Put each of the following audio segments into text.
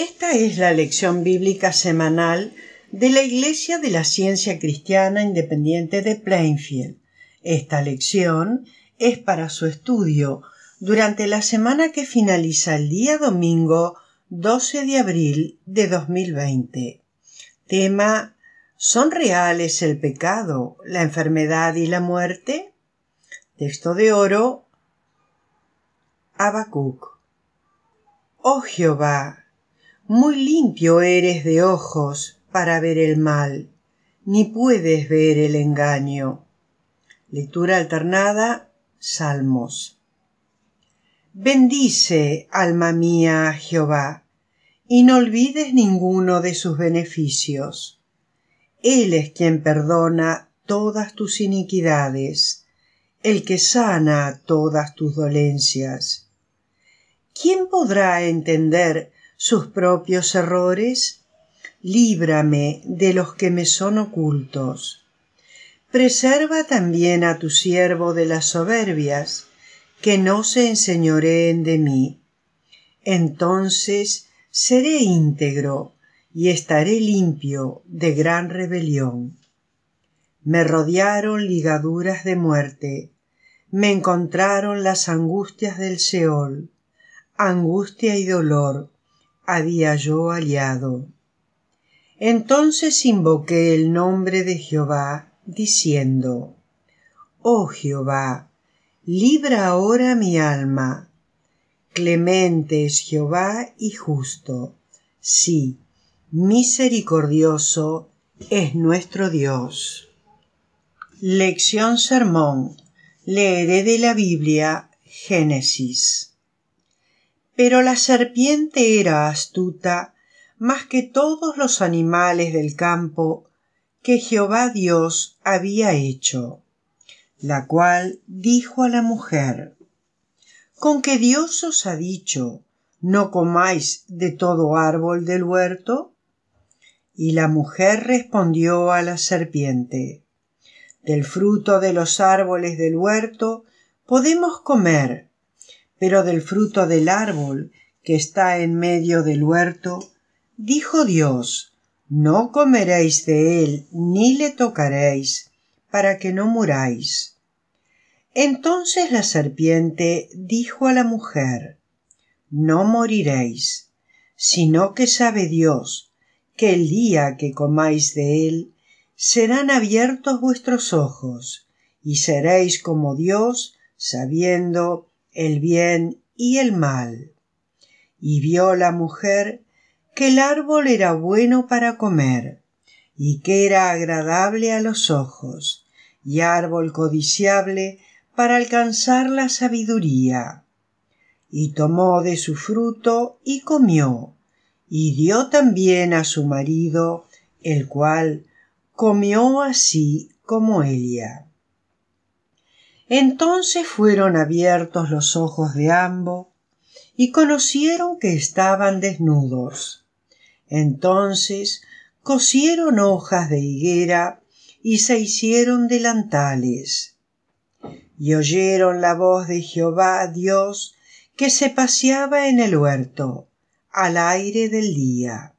Esta es la lección bíblica semanal de la Iglesia de la Ciencia Cristiana Independiente de Plainfield. Esta lección es para su estudio durante la semana que finaliza el día domingo 12 de abril de 2020. Tema ¿Son reales el pecado, la enfermedad y la muerte? Texto de oro Habacuc. Oh Jehová, muy limpio eres de ojos para ver el mal, ni puedes ver el engaño. Lectura alternada, Salmos. Bendice, alma mía, a Jehová, y no olvides ninguno de sus beneficios. Él es quien perdona todas tus iniquidades, el que sana todas tus dolencias. ¿Quién podrá entender sus propios errores, líbrame de los que me son ocultos. Preserva también a tu siervo de las soberbias, que no se enseñoreen de mí. Entonces seré íntegro y estaré limpio de gran rebelión. Me rodearon ligaduras de muerte, me encontraron las angustias del Seol, angustia y dolor, había yo aliado. Entonces invoqué el nombre de Jehová, diciendo, Oh Jehová, libra ahora mi alma. Clemente es Jehová y justo. Sí, misericordioso es nuestro Dios. Lección Sermón. Leeré de la Biblia Génesis. Pero la serpiente era astuta más que todos los animales del campo que Jehová Dios había hecho, la cual dijo a la mujer, con que Dios os ha dicho, no comáis de todo árbol del huerto. Y la mujer respondió a la serpiente, del fruto de los árboles del huerto podemos comer, pero del fruto del árbol que está en medio del huerto, dijo Dios, no comeréis de él ni le tocaréis, para que no muráis. Entonces la serpiente dijo a la mujer, No moriréis, sino que sabe Dios que el día que comáis de él serán abiertos vuestros ojos, y seréis como Dios, sabiendo el bien y el mal. Y vio la mujer que el árbol era bueno para comer, y que era agradable a los ojos, y árbol codiciable para alcanzar la sabiduría. Y tomó de su fruto y comió, y dio también a su marido, el cual comió así como ella. Entonces fueron abiertos los ojos de ambos y conocieron que estaban desnudos. Entonces cosieron hojas de higuera y se hicieron delantales. Y oyeron la voz de Jehová Dios que se paseaba en el huerto, al aire del día.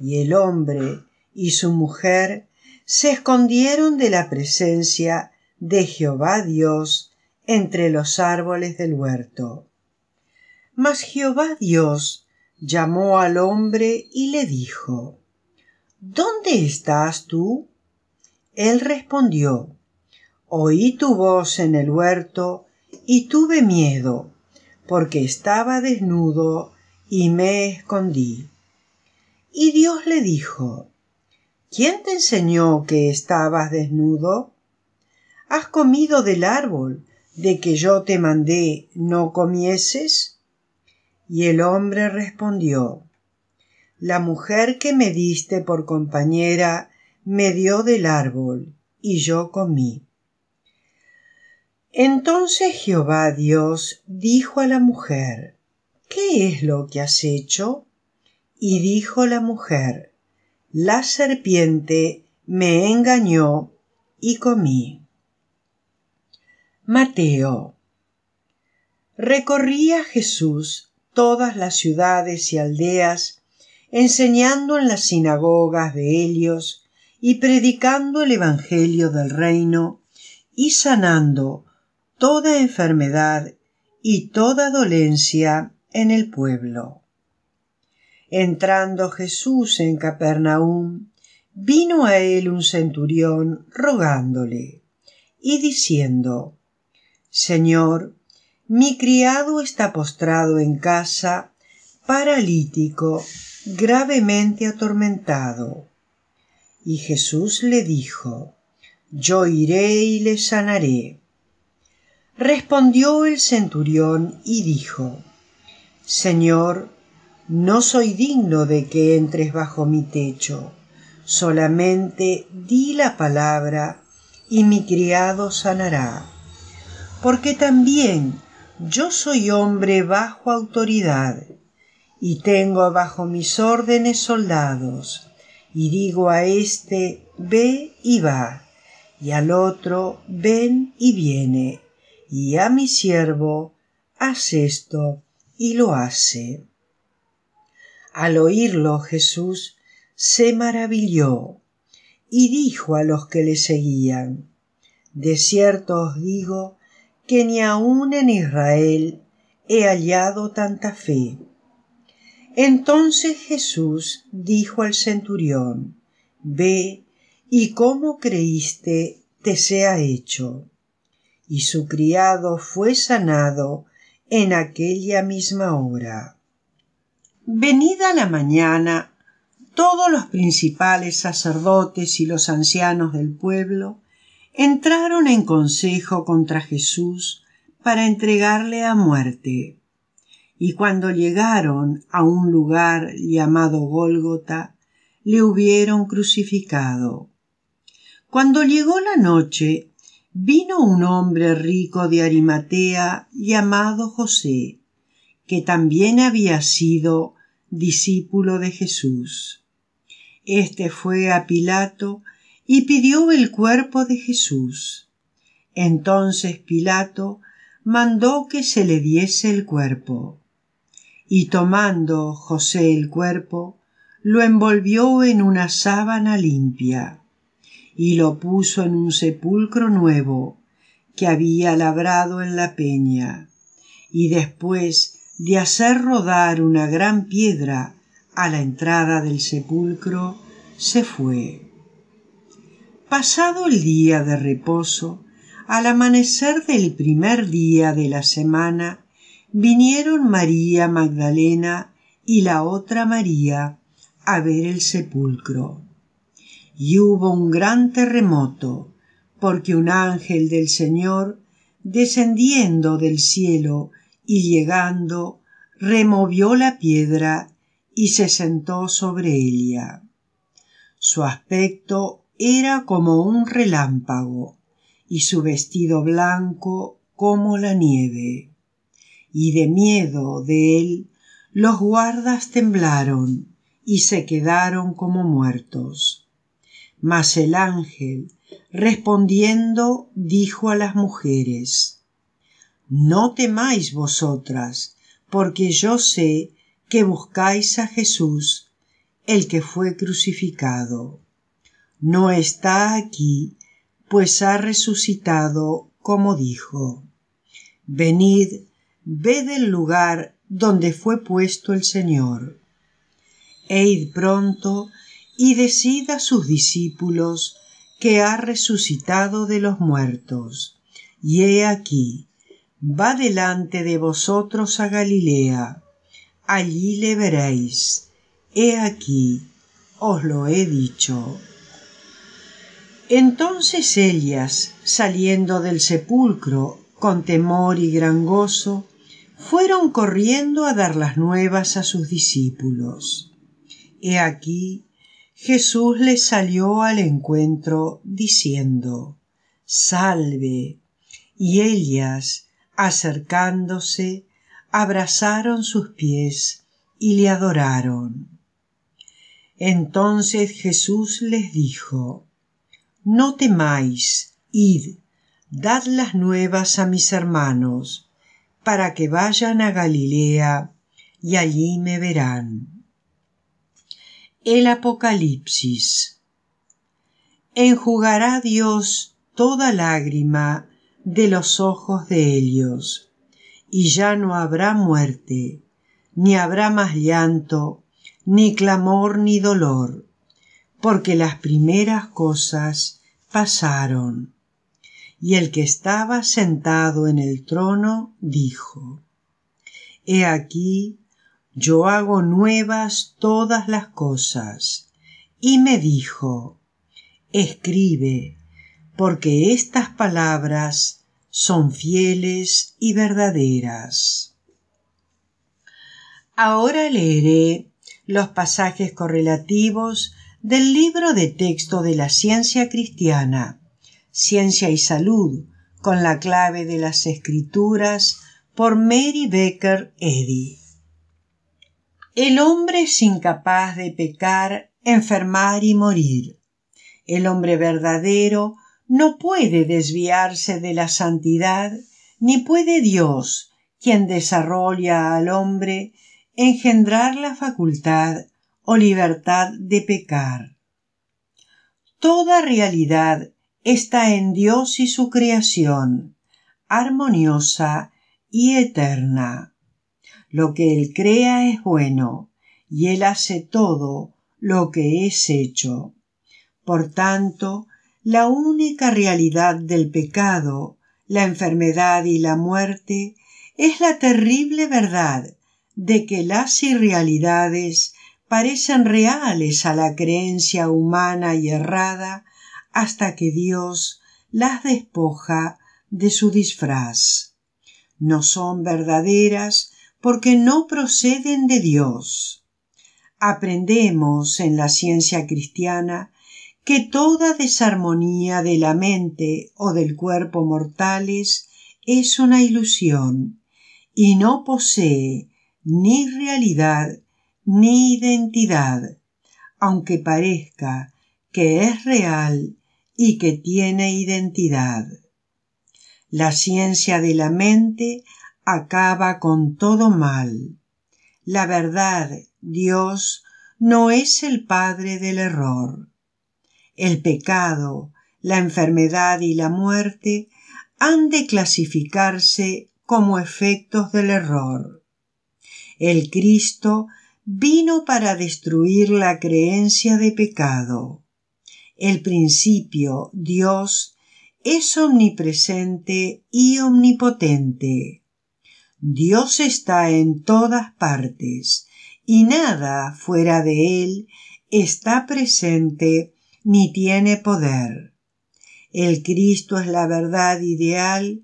Y el hombre y su mujer se escondieron de la presencia de Jehová Dios entre los árboles del huerto. Mas Jehová Dios llamó al hombre y le dijo, ¿Dónde estás tú? Él respondió, Oí tu voz en el huerto y tuve miedo, porque estaba desnudo y me escondí. Y Dios le dijo, ¿Quién te enseñó que estabas desnudo? ¿Has comido del árbol de que yo te mandé no comieses? Y el hombre respondió, La mujer que me diste por compañera me dio del árbol, y yo comí. Entonces Jehová Dios dijo a la mujer, ¿Qué es lo que has hecho? Y dijo la mujer, La serpiente me engañó y comí. Mateo. Recorría Jesús todas las ciudades y aldeas, enseñando en las sinagogas de Helios y predicando el Evangelio del reino y sanando toda enfermedad y toda dolencia en el pueblo. Entrando Jesús en Capernaum, vino a él un centurión rogándole y diciendo Señor, mi criado está postrado en casa, paralítico, gravemente atormentado. Y Jesús le dijo, Yo iré y le sanaré. Respondió el centurión y dijo, Señor, no soy digno de que entres bajo mi techo, solamente di la palabra y mi criado sanará porque también yo soy hombre bajo autoridad, y tengo bajo mis órdenes soldados, y digo a éste, ve y va, y al otro, ven y viene, y a mi siervo, haz esto, y lo hace. Al oírlo Jesús se maravilló, y dijo a los que le seguían, de cierto os digo que ni aun en Israel he hallado tanta fe. Entonces Jesús dijo al centurión, Ve, y como creíste, te sea hecho. Y su criado fue sanado en aquella misma hora. Venida la mañana, todos los principales sacerdotes y los ancianos del pueblo entraron en consejo contra Jesús para entregarle a muerte. Y cuando llegaron a un lugar llamado Gólgota, le hubieron crucificado. Cuando llegó la noche, vino un hombre rico de Arimatea llamado José, que también había sido discípulo de Jesús. Este fue a Pilato y pidió el cuerpo de Jesús. Entonces Pilato mandó que se le diese el cuerpo. Y tomando José el cuerpo, lo envolvió en una sábana limpia y lo puso en un sepulcro nuevo que había labrado en la peña, y después de hacer rodar una gran piedra a la entrada del sepulcro, se fue. Pasado el día de reposo, al amanecer del primer día de la semana, vinieron María Magdalena y la otra María a ver el sepulcro. Y hubo un gran terremoto, porque un ángel del Señor, descendiendo del cielo y llegando, removió la piedra y se sentó sobre ella. Su aspecto era como un relámpago y su vestido blanco como la nieve. Y de miedo de él los guardas temblaron y se quedaron como muertos. Mas el ángel, respondiendo, dijo a las mujeres, No temáis vosotras, porque yo sé que buscáis a Jesús, el que fue crucificado no está aquí, pues ha resucitado como dijo. Venid, ved el lugar donde fue puesto el Señor. Eid pronto y decid a sus discípulos que ha resucitado de los muertos. Y he aquí, va delante de vosotros a Galilea, allí le veréis. He aquí, os lo he dicho. Entonces ellas, saliendo del sepulcro con temor y gran gozo, fueron corriendo a dar las nuevas a sus discípulos. He aquí, Jesús les salió al encuentro diciendo, Salve. Y ellas, acercándose, abrazaron sus pies y le adoraron. Entonces Jesús les dijo, no temáis, id, dad las nuevas a mis hermanos, para que vayan a Galilea, y allí me verán. El Apocalipsis. Enjugará Dios toda lágrima de los ojos de ellos, y ya no habrá muerte, ni habrá más llanto, ni clamor, ni dolor, porque las primeras cosas pasaron. Y el que estaba sentado en el trono dijo, He aquí, yo hago nuevas todas las cosas. Y me dijo, Escribe, porque estas palabras son fieles y verdaderas. Ahora leeré los pasajes correlativos del libro de texto de la ciencia cristiana, Ciencia y Salud, con la clave de las escrituras, por Mary Becker Eddy. El hombre es incapaz de pecar, enfermar y morir. El hombre verdadero no puede desviarse de la santidad, ni puede Dios, quien desarrolla al hombre, engendrar la facultad o libertad de pecar. Toda realidad está en Dios y su creación, armoniosa y eterna. Lo que Él crea es bueno, y Él hace todo lo que es hecho. Por tanto, la única realidad del pecado, la enfermedad y la muerte es la terrible verdad de que las irrealidades parecen reales a la creencia humana y errada hasta que Dios las despoja de su disfraz. No son verdaderas porque no proceden de Dios. Aprendemos en la ciencia cristiana que toda desarmonía de la mente o del cuerpo mortales es una ilusión y no posee ni realidad ni identidad, aunque parezca que es real y que tiene identidad. La ciencia de la mente acaba con todo mal. La verdad, Dios, no es el padre del error. El pecado, la enfermedad y la muerte han de clasificarse como efectos del error. El Cristo vino para destruir la creencia de pecado. El principio, Dios, es omnipresente y omnipotente. Dios está en todas partes, y nada fuera de Él está presente ni tiene poder. El Cristo es la verdad ideal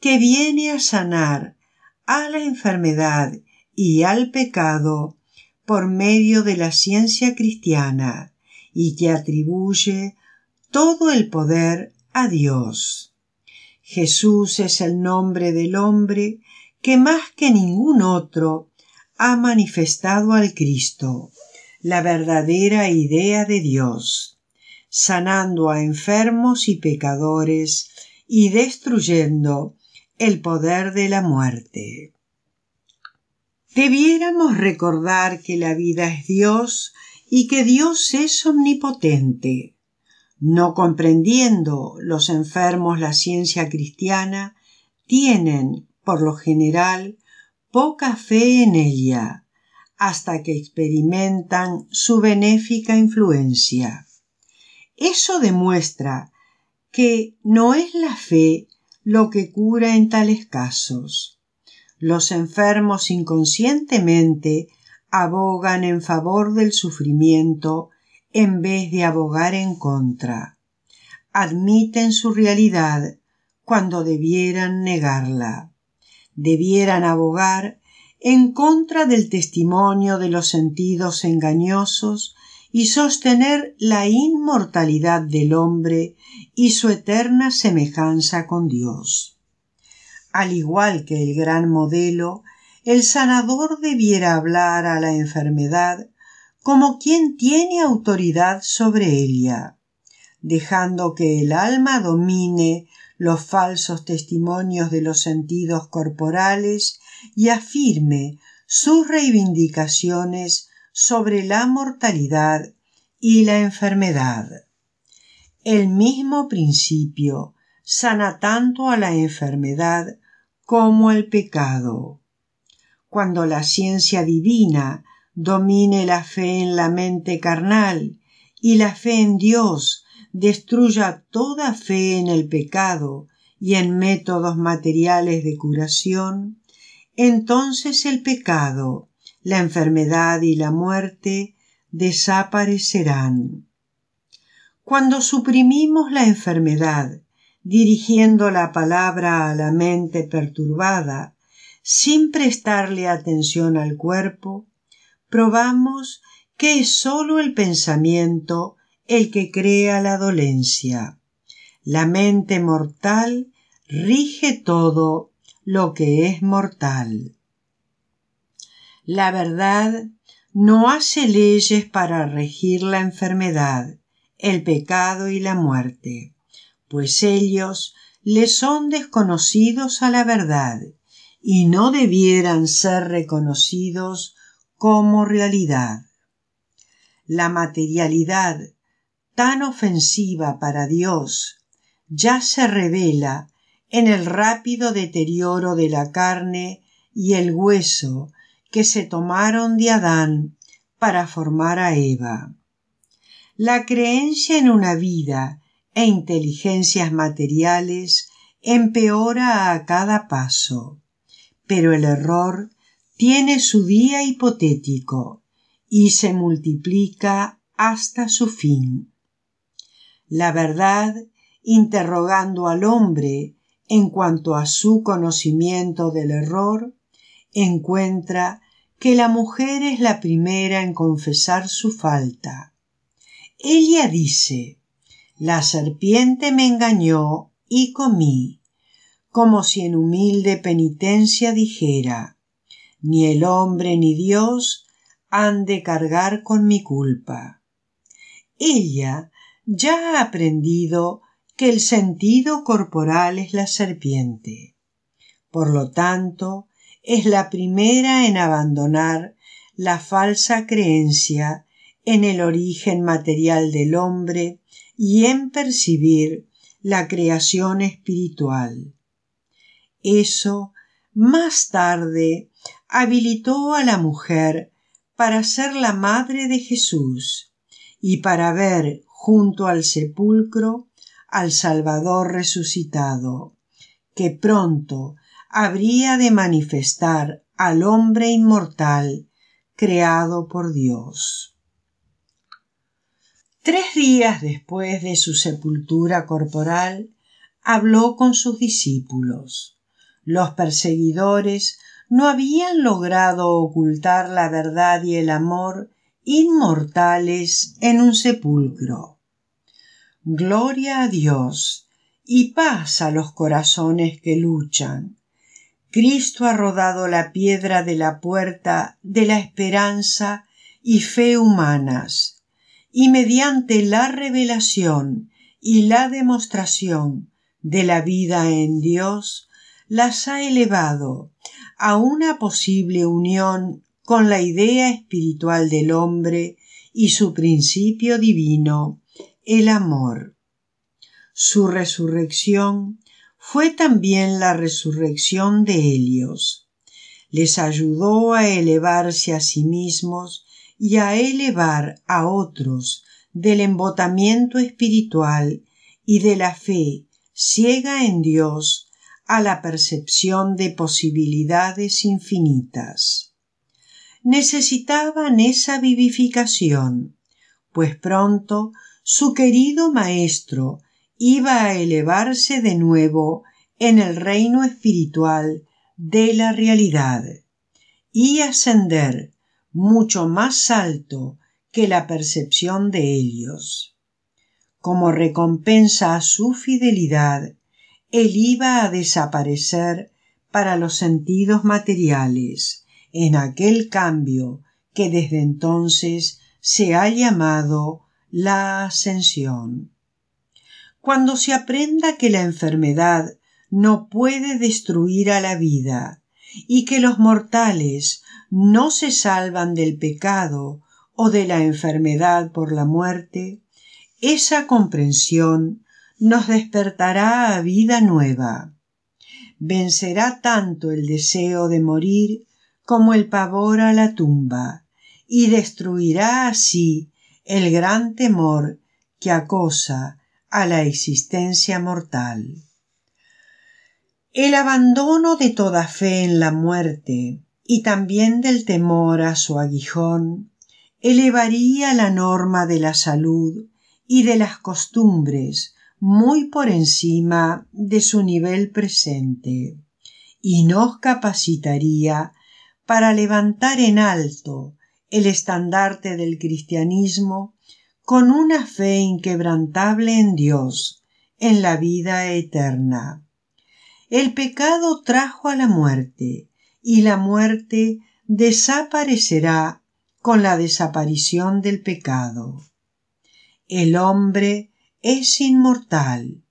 que viene a sanar a la enfermedad y al pecado por medio de la ciencia cristiana y que atribuye todo el poder a Dios. Jesús es el nombre del hombre que más que ningún otro ha manifestado al Cristo, la verdadera idea de Dios, sanando a enfermos y pecadores y destruyendo el poder de la muerte. Debiéramos recordar que la vida es Dios y que Dios es omnipotente. No comprendiendo los enfermos la ciencia cristiana, tienen, por lo general, poca fe en ella, hasta que experimentan su benéfica influencia. Eso demuestra que no es la fe lo que cura en tales casos, los enfermos inconscientemente abogan en favor del sufrimiento en vez de abogar en contra. Admiten su realidad cuando debieran negarla. Debieran abogar en contra del testimonio de los sentidos engañosos y sostener la inmortalidad del hombre y su eterna semejanza con Dios. Al igual que el gran modelo, el sanador debiera hablar a la enfermedad como quien tiene autoridad sobre ella, dejando que el alma domine los falsos testimonios de los sentidos corporales y afirme sus reivindicaciones sobre la mortalidad y la enfermedad. El mismo principio sana tanto a la enfermedad como el pecado. Cuando la ciencia divina domine la fe en la mente carnal y la fe en Dios destruya toda fe en el pecado y en métodos materiales de curación, entonces el pecado, la enfermedad y la muerte desaparecerán. Cuando suprimimos la enfermedad dirigiendo la palabra a la mente perturbada, sin prestarle atención al cuerpo, probamos que es sólo el pensamiento el que crea la dolencia. La mente mortal rige todo lo que es mortal. La verdad no hace leyes para regir la enfermedad, el pecado y la muerte pues ellos le son desconocidos a la verdad y no debieran ser reconocidos como realidad. La materialidad, tan ofensiva para Dios, ya se revela en el rápido deterioro de la carne y el hueso que se tomaron de Adán para formar a Eva. La creencia en una vida e inteligencias materiales empeora a cada paso. Pero el error tiene su día hipotético y se multiplica hasta su fin. La verdad, interrogando al hombre en cuanto a su conocimiento del error, encuentra que la mujer es la primera en confesar su falta. Ella dice la serpiente me engañó y comí, como si en humilde penitencia dijera, ni el hombre ni Dios han de cargar con mi culpa. Ella ya ha aprendido que el sentido corporal es la serpiente. Por lo tanto, es la primera en abandonar la falsa creencia en el origen material del hombre y en percibir la creación espiritual. Eso más tarde habilitó a la mujer para ser la madre de Jesús y para ver junto al sepulcro al Salvador resucitado, que pronto habría de manifestar al hombre inmortal creado por Dios. Tres días después de su sepultura corporal, habló con sus discípulos. Los perseguidores no habían logrado ocultar la verdad y el amor inmortales en un sepulcro. Gloria a Dios y paz a los corazones que luchan. Cristo ha rodado la piedra de la puerta de la esperanza y fe humanas y mediante la revelación y la demostración de la vida en Dios, las ha elevado a una posible unión con la idea espiritual del hombre y su principio divino, el amor. Su resurrección fue también la resurrección de Helios. Les ayudó a elevarse a sí mismos y a elevar a otros del embotamiento espiritual y de la fe ciega en Dios a la percepción de posibilidades infinitas. Necesitaban esa vivificación, pues pronto su querido Maestro iba a elevarse de nuevo en el reino espiritual de la realidad y ascender mucho más alto que la percepción de ellos. Como recompensa a su fidelidad, él iba a desaparecer para los sentidos materiales en aquel cambio que desde entonces se ha llamado la ascensión. Cuando se aprenda que la enfermedad no puede destruir a la vida y que los mortales no se salvan del pecado o de la enfermedad por la muerte, esa comprensión nos despertará a vida nueva. Vencerá tanto el deseo de morir como el pavor a la tumba, y destruirá así el gran temor que acosa a la existencia mortal. El abandono de toda fe en la muerte, y también del temor a su aguijón, elevaría la norma de la salud y de las costumbres muy por encima de su nivel presente y nos capacitaría para levantar en alto el estandarte del cristianismo con una fe inquebrantable en Dios, en la vida eterna. El pecado trajo a la muerte, y la muerte desaparecerá con la desaparición del pecado. El hombre es inmortal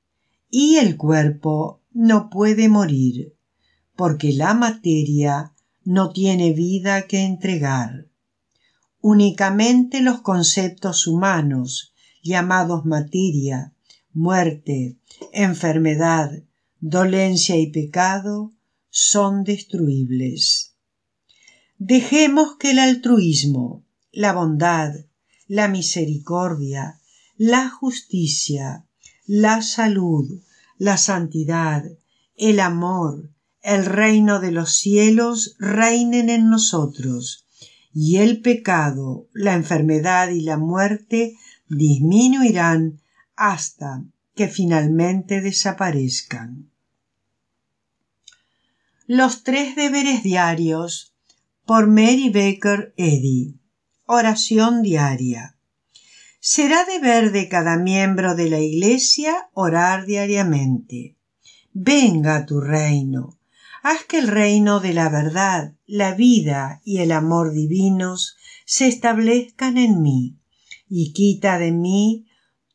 y el cuerpo no puede morir, porque la materia no tiene vida que entregar. Únicamente los conceptos humanos, llamados materia, muerte, enfermedad, dolencia y pecado, son destruibles. Dejemos que el altruismo, la bondad, la misericordia, la justicia, la salud, la santidad, el amor, el reino de los cielos reinen en nosotros, y el pecado, la enfermedad y la muerte disminuirán hasta que finalmente desaparezcan. Los tres deberes diarios por Mary Baker Eddy. Oración diaria. Será deber de cada miembro de la Iglesia orar diariamente. Venga tu reino. Haz que el reino de la verdad, la vida y el amor divinos se establezcan en mí, y quita de mí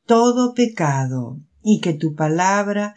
todo pecado, y que tu palabra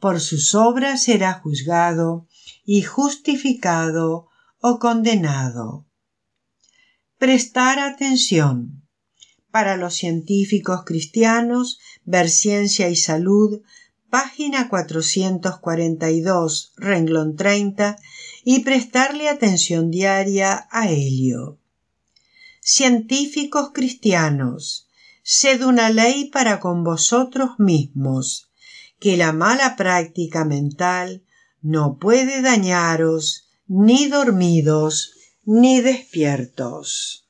por sus obras será juzgado y justificado o condenado. Prestar atención. Para los científicos cristianos, Ver Ciencia y Salud, página 442, renglón 30, y prestarle atención diaria a Helio. Científicos cristianos, sed una ley para con vosotros mismos que la mala práctica mental no puede dañaros ni dormidos ni despiertos.